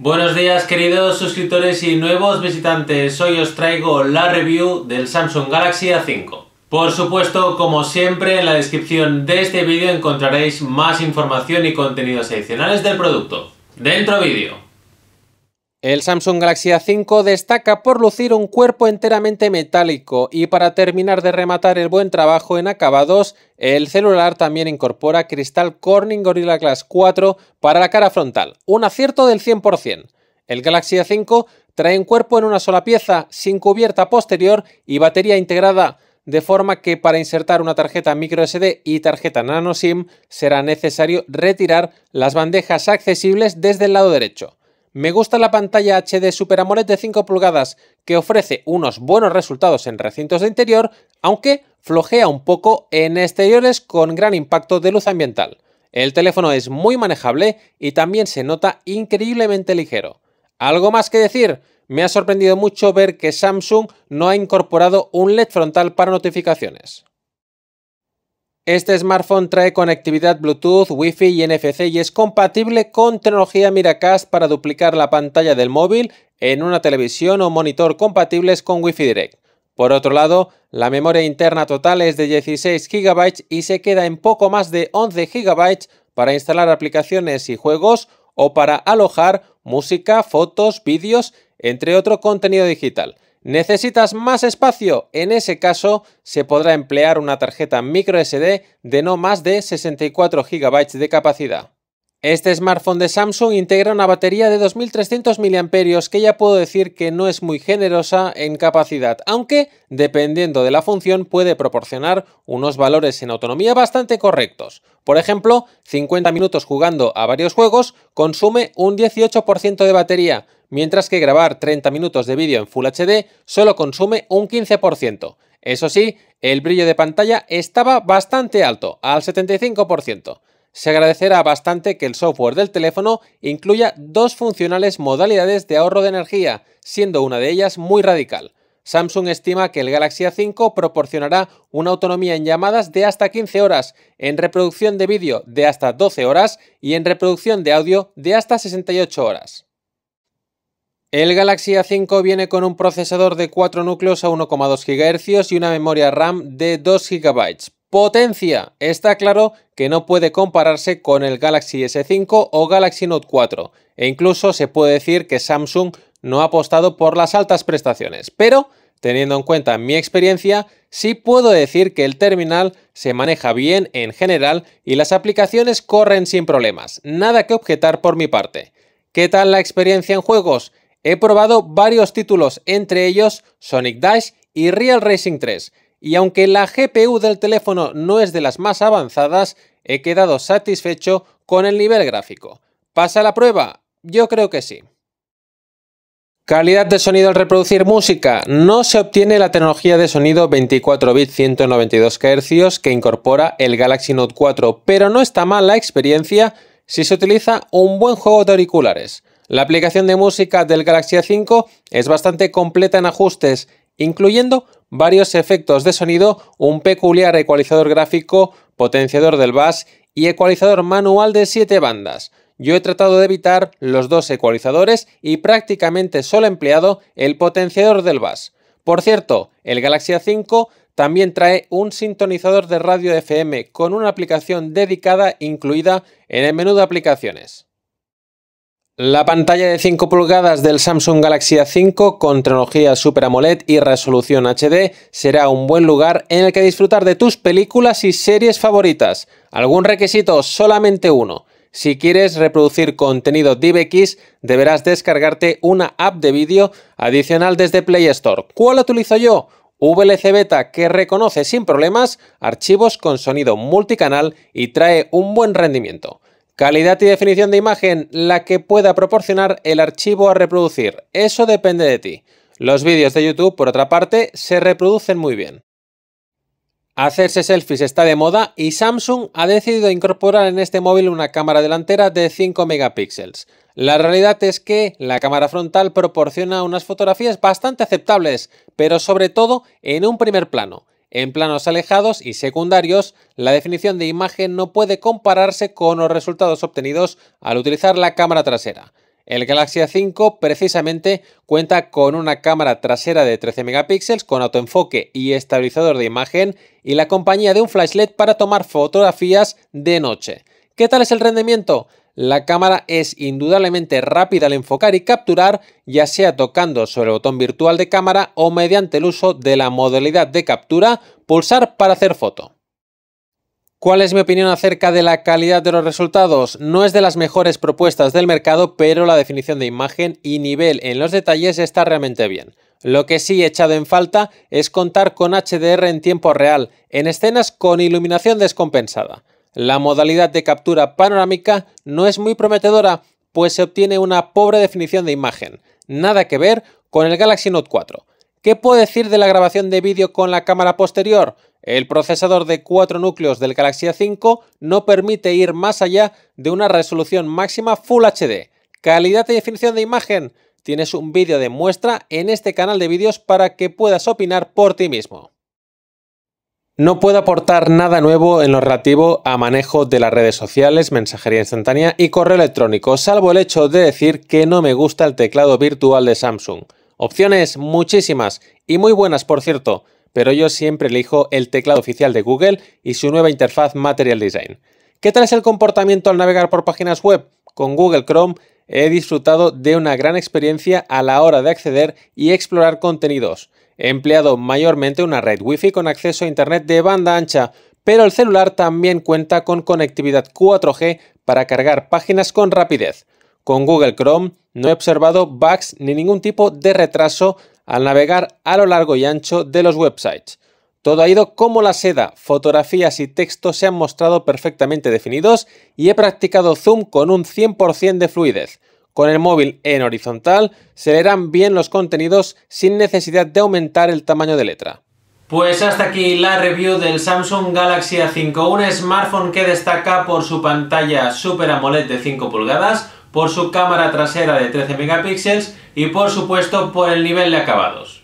Buenos días queridos suscriptores y nuevos visitantes, hoy os traigo la review del Samsung Galaxy A5. Por supuesto, como siempre, en la descripción de este vídeo encontraréis más información y contenidos adicionales del producto. Dentro vídeo. El Samsung Galaxy A5 destaca por lucir un cuerpo enteramente metálico y para terminar de rematar el buen trabajo en acabados, el celular también incorpora cristal Corning Gorilla Glass 4 para la cara frontal, un acierto del 100%. El Galaxy A5 trae un cuerpo en una sola pieza, sin cubierta posterior y batería integrada, de forma que para insertar una tarjeta microSD y tarjeta nano SIM será necesario retirar las bandejas accesibles desde el lado derecho. Me gusta la pantalla HD Super AMOLED de 5 pulgadas, que ofrece unos buenos resultados en recintos de interior, aunque flojea un poco en exteriores con gran impacto de luz ambiental. El teléfono es muy manejable y también se nota increíblemente ligero. ¿Algo más que decir? Me ha sorprendido mucho ver que Samsung no ha incorporado un LED frontal para notificaciones. Este smartphone trae conectividad Bluetooth, Wi-Fi y NFC y es compatible con tecnología Miracast para duplicar la pantalla del móvil en una televisión o monitor compatibles con Wi-Fi Direct. Por otro lado, la memoria interna total es de 16 GB y se queda en poco más de 11 GB para instalar aplicaciones y juegos o para alojar música, fotos, vídeos, entre otro contenido digital. ¿Necesitas más espacio? En ese caso, se podrá emplear una tarjeta microSD de no más de 64 GB de capacidad. Este smartphone de Samsung integra una batería de 2300 mAh que ya puedo decir que no es muy generosa en capacidad, aunque dependiendo de la función puede proporcionar unos valores en autonomía bastante correctos. Por ejemplo, 50 minutos jugando a varios juegos consume un 18% de batería, mientras que grabar 30 minutos de vídeo en Full HD solo consume un 15%. Eso sí, el brillo de pantalla estaba bastante alto, al 75% se agradecerá bastante que el software del teléfono incluya dos funcionales modalidades de ahorro de energía, siendo una de ellas muy radical. Samsung estima que el Galaxy A5 proporcionará una autonomía en llamadas de hasta 15 horas, en reproducción de vídeo de hasta 12 horas y en reproducción de audio de hasta 68 horas. El Galaxy A5 viene con un procesador de 4 núcleos a 1,2 GHz y una memoria RAM de 2 GB. Potencia. Está claro que no puede compararse con el Galaxy S5 o Galaxy Note 4 e incluso se puede decir que Samsung no ha apostado por las altas prestaciones, pero teniendo en cuenta mi experiencia, sí puedo decir que el terminal se maneja bien en general y las aplicaciones corren sin problemas, nada que objetar por mi parte. ¿Qué tal la experiencia en juegos? He probado varios títulos, entre ellos Sonic Dash y Real Racing 3, y aunque la GPU del teléfono no es de las más avanzadas, he quedado satisfecho con el nivel gráfico. ¿Pasa la prueba? Yo creo que sí. Calidad de sonido al reproducir música. No se obtiene la tecnología de sonido 24 bits 192 Hz que incorpora el Galaxy Note 4, pero no está mal la experiencia si se utiliza un buen juego de auriculares. La aplicación de música del Galaxy A5 es bastante completa en ajustes incluyendo varios efectos de sonido, un peculiar ecualizador gráfico, potenciador del bass y ecualizador manual de 7 bandas. Yo he tratado de evitar los dos ecualizadores y prácticamente solo he empleado el potenciador del bass. Por cierto, el Galaxy A5 también trae un sintonizador de radio FM con una aplicación dedicada incluida en el menú de aplicaciones. La pantalla de 5 pulgadas del Samsung Galaxy A5 con tecnología Super AMOLED y resolución HD será un buen lugar en el que disfrutar de tus películas y series favoritas. Algún requisito, solamente uno. Si quieres reproducir contenido DivX, deberás descargarte una app de vídeo adicional desde Play Store. ¿Cuál utilizo yo? VLC Beta que reconoce sin problemas archivos con sonido multicanal y trae un buen rendimiento. Calidad y definición de imagen, la que pueda proporcionar el archivo a reproducir. Eso depende de ti. Los vídeos de YouTube, por otra parte, se reproducen muy bien. Hacerse selfies está de moda y Samsung ha decidido incorporar en este móvil una cámara delantera de 5 megapíxeles. La realidad es que la cámara frontal proporciona unas fotografías bastante aceptables, pero sobre todo en un primer plano. En planos alejados y secundarios, la definición de imagen no puede compararse con los resultados obtenidos al utilizar la cámara trasera. El Galaxy A5 precisamente cuenta con una cámara trasera de 13 megapíxeles con autoenfoque y estabilizador de imagen y la compañía de un flash LED para tomar fotografías de noche. ¿Qué tal es el rendimiento? La cámara es indudablemente rápida al enfocar y capturar, ya sea tocando sobre el botón virtual de cámara o mediante el uso de la modalidad de captura, pulsar para hacer foto. ¿Cuál es mi opinión acerca de la calidad de los resultados? No es de las mejores propuestas del mercado, pero la definición de imagen y nivel en los detalles está realmente bien. Lo que sí he echado en falta es contar con HDR en tiempo real, en escenas con iluminación descompensada. La modalidad de captura panorámica no es muy prometedora, pues se obtiene una pobre definición de imagen, nada que ver con el Galaxy Note 4. ¿Qué puedo decir de la grabación de vídeo con la cámara posterior? El procesador de cuatro núcleos del Galaxy A5 no permite ir más allá de una resolución máxima Full HD. Calidad de definición de imagen. Tienes un vídeo de muestra en este canal de vídeos para que puedas opinar por ti mismo. No puedo aportar nada nuevo en lo relativo a manejo de las redes sociales, mensajería instantánea y correo electrónico, salvo el hecho de decir que no me gusta el teclado virtual de Samsung. Opciones muchísimas y muy buenas, por cierto, pero yo siempre elijo el teclado oficial de Google y su nueva interfaz Material Design. ¿Qué tal es el comportamiento al navegar por páginas web? Con Google Chrome he disfrutado de una gran experiencia a la hora de acceder y explorar contenidos. He empleado mayormente una red Wi-Fi con acceso a Internet de banda ancha, pero el celular también cuenta con conectividad 4G para cargar páginas con rapidez. Con Google Chrome no he observado bugs ni ningún tipo de retraso al navegar a lo largo y ancho de los websites. Todo ha ido como la seda, fotografías y textos se han mostrado perfectamente definidos y he practicado zoom con un 100% de fluidez. Con el móvil en horizontal se leerán bien los contenidos sin necesidad de aumentar el tamaño de letra. Pues hasta aquí la review del Samsung Galaxy A5, un smartphone que destaca por su pantalla Super AMOLED de 5 pulgadas, por su cámara trasera de 13 megapíxeles y por supuesto por el nivel de acabados.